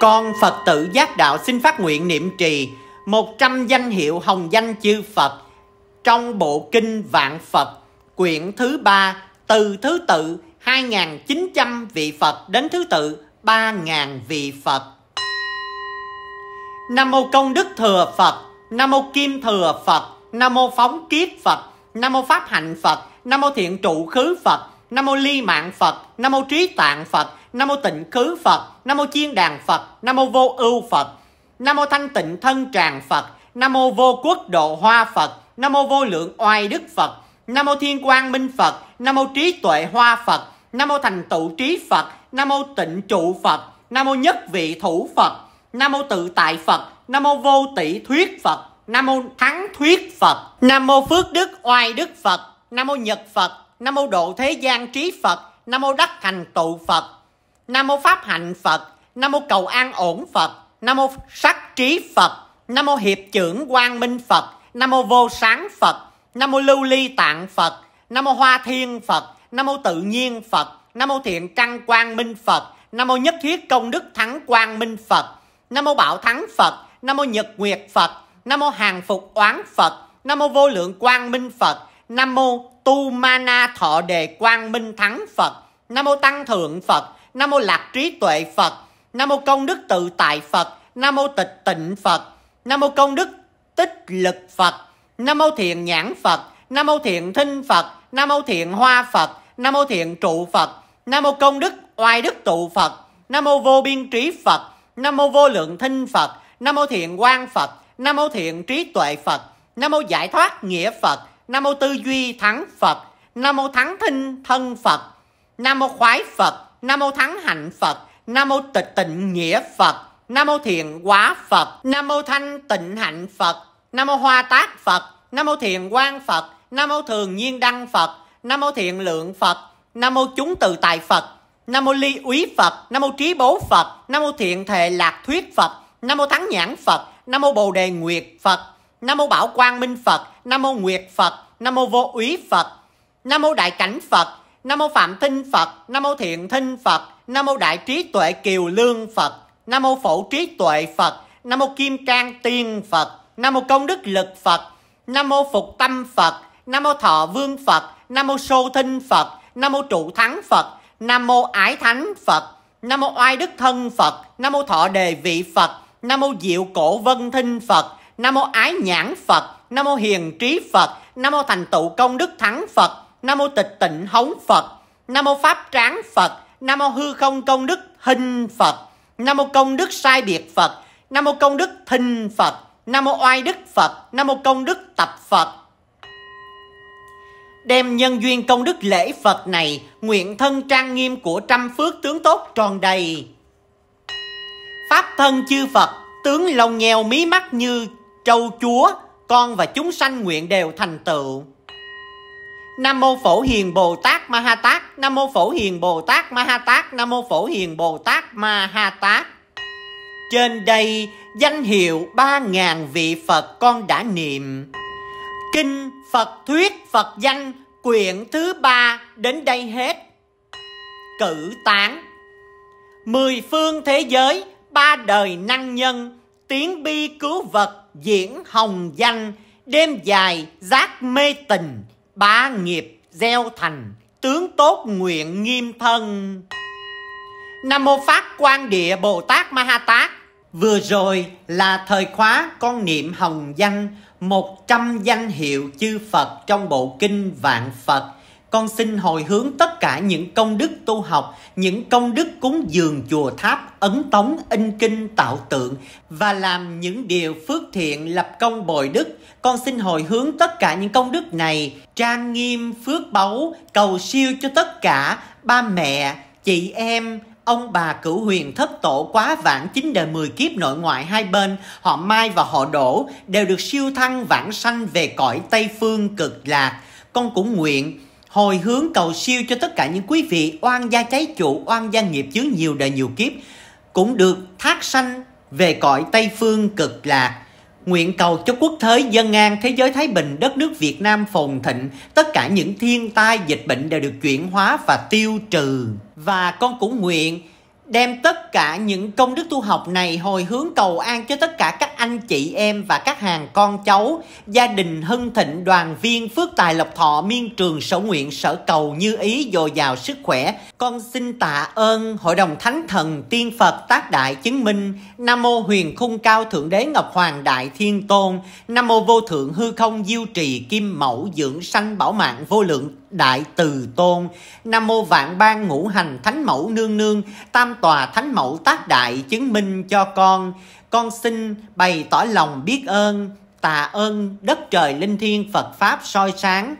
Con Phật tử giác đạo xin phát nguyện niệm trì 100 danh hiệu hồng danh chư Phật trong bộ kinh Vạn Phật quyển thứ ba từ thứ tự 2.900 vị Phật đến thứ tự 3.000 vị Phật. Nam mô công đức thừa Phật, Nam mô kim thừa Phật, Nam mô phóng Kiếp Phật, Nam mô pháp hạnh Phật, Nam mô thiện trụ khứ Phật, Nam mô ly mạng Phật, Nam mô trí tạng Phật, Nam mô Tịnh Khứ Phật, Nam mô Chiên Đàn Phật, Nam mô Vô Ưu Phật, Nam mô Thanh Tịnh Thân Tràng Phật, Nam mô Vô Quốc Độ Hoa Phật, Nam mô Vô Lượng Oai Đức Phật, Nam mô Thiên Quang Minh Phật, Nam mô Trí Tuệ Hoa Phật, Nam mô Thành Tựu Trí Phật, Nam mô Tịnh Trụ Phật, Nam mô Nhất Vị Thủ Phật, Nam mô Tự Tại Phật, Nam mô Vô Tỷ Thuyết Phật, Nam mô Thắng Thuyết Phật, Nam mô Phước Đức Oai Đức Phật, Nam mô Nhật Phật, Nam mô Độ Thế gian Trí Phật, Nam mô Đắc Thành Tụ Phật, Nam mô Pháp hạnh Phật, Nam mô Cầu an ổn Phật, Nam mô Sắc trí Phật, Nam mô Hiệp trưởng Quang minh Phật, Nam mô Vô sáng Phật, Nam mô Lưu ly tạng Phật, Nam mô Hoa thiên Phật, Nam mô Tự nhiên Phật, Nam mô Thiện căn Quang minh Phật, Nam mô Nhất thiết công đức thắng Quang minh Phật, Nam mô Bảo thắng Phật, Nam mô Nhật nguyệt Phật, Nam mô Hàng phục oán Phật, Nam mô Vô lượng Quang minh Phật, Nam mô Tu ma na thọ đề Quang minh thắng Phật, Nam mô Tăng thượng Phật, Nam mô lạc trí tuệ Phật, Nam mô công đức tự tại Phật, Nam mô tịch tịnh Phật, Nam mô công đức tích lực Phật, Nam mô thiện nhãn Phật, Nam mô thiện thinh Phật, Nam mô thiện hoa Phật, Nam mô thiện trụ Phật, Nam mô công đức oai đức tụ Phật, Nam mô vô biên trí Phật, Nam mô vô lượng thinh Phật, Nam mô thiện quang Phật, Nam mô thiện trí tuệ Phật, Nam mô giải thoát nghĩa Phật, Nam mô tư duy thắng Phật, Nam mô thắng thinh thân Phật, Nam mô khoái Phật, Nam Mô Thắng Hạnh Phật, Nam Mô Tịch Tịnh Nghĩa Phật, Nam Mô Thiền Quá Phật, Nam Mô Thanh Tịnh Hạnh Phật, Nam Mô Hoa Tát Phật, Nam Mô Thiền Quang Phật, Nam Mô Thường Nhiên Đăng Phật, Nam Mô Thiện Lượng Phật, Nam Mô Chúng Từ Tài Phật, Nam Mô Ly Úy Phật, Nam Mô Trí Bố Phật, Nam Mô Thiện Thệ Lạc Thuyết Phật, Nam Mô Thắng Nhãn Phật, Nam Mô Bồ Đề Nguyệt Phật, Nam Mô Bảo Quang Minh Phật, Nam Mô Nguyệt Phật, Nam Mô Vô Úy Phật, Nam Mô Đại Cảnh Phật, Nam mô Phạm Thinh Phật, Nam mô Thiện Thinh Phật, Nam mô Đại Trí Tuệ Kiều Lương Phật, Nam mô Phổ Trí Tuệ Phật, Nam mô Kim Cang Tiên Phật, Nam mô Công Đức Lực Phật, Nam mô Phục Tâm Phật, Nam mô Thọ Vương Phật, Nam mô Sô Thinh Phật, Nam mô Trụ Thắng Phật, Nam mô Ái Thánh Phật, Nam mô Oai Đức Thân Phật, Nam mô Thọ Đề Vị Phật, Nam mô Diệu Cổ Vân Thinh Phật, Nam mô Ái Nhãn Phật, Nam mô Hiền Trí Phật, Nam mô Thành Tựu Công Đức Thắng Phật, nam mô tịch tịnh hống phật nam mô pháp tráng phật nam mô hư không công đức hình phật nam mô công đức sai biệt phật nam mô công đức thinh phật nam mô oai đức phật nam mô công đức tập phật đem nhân duyên công đức lễ phật này nguyện thân trang nghiêm của trăm phước tướng tốt tròn đầy pháp thân chư phật tướng lông nheo mí mắt như trâu chúa con và chúng sanh nguyện đều thành tựu Nam mô Phổ Hiền Bồ Tát Ma Ha Tát. Nam mô Phổ Hiền Bồ Tát Ma Ha Tát. Nam mô Phổ Hiền Bồ Tát Ma Ha Tát. Trên đây danh hiệu ba ngàn vị Phật con đã niệm. Kinh Phật thuyết Phật danh quyển thứ ba đến đây hết. Cử tán Mười phương thế giới, ba đời năng nhân, tiếng bi cứu vật, diễn hồng danh, đêm dài, giác mê tình, ba nghiệp gieo thành tướng tốt nguyện nghiêm thân nam mô phát quan địa bồ tát ma ha tát vừa rồi là thời khóa con niệm hồng danh 100 danh hiệu chư Phật trong bộ kinh Vạn Phật con xin hồi hướng tất cả những công đức tu học, những công đức cúng dường chùa tháp, ấn tống, in kinh, tạo tượng và làm những điều phước thiện lập công bồi đức. Con xin hồi hướng tất cả những công đức này, trang nghiêm, phước báu, cầu siêu cho tất cả ba mẹ, chị em, ông bà cửu huyền thất tổ quá vãng chín đời mười kiếp nội ngoại hai bên, họ Mai và họ đổ đều được siêu thăng vãng sanh về cõi Tây Phương cực lạc. Con cũng nguyện hồi hướng cầu siêu cho tất cả những quý vị oan gia cháy chủ, oan gia nghiệp chướng nhiều đời nhiều kiếp cũng được thác sanh về cõi Tây phương cực lạc. Nguyện cầu cho quốc thế dân an, thế giới thái bình, đất nước Việt Nam phồn thịnh, tất cả những thiên tai dịch bệnh đều được chuyển hóa và tiêu trừ. Và con cũng nguyện đem tất cả những công đức tu học này hồi hướng cầu an cho tất cả các anh chị em và các hàng con cháu, gia đình hưng thịnh đoàn viên phước tài lộc thọ miên trường sở nguyện sở cầu như ý dồi dào sức khỏe. Con xin tạ ơn Hội đồng Thánh Thần Tiên Phật Tác Đại Chứng Minh, Nam Mô Huyền Khung Cao Thượng Đế Ngọc Hoàng Đại Thiên Tôn, Nam Mô Vô Thượng Hư Không Diêu Trì Kim Mẫu Dưỡng Sanh Bảo Mạng Vô Lượng Đại Từ Tôn, Nam Mô Vạn Ban Ngũ Hành Thánh Mẫu Nương Nương, Tam tòa thánh mẫu tác đại chứng minh cho con con xin bày tỏ lòng biết ơn tạ ơn đất trời linh thiên phật pháp soi sáng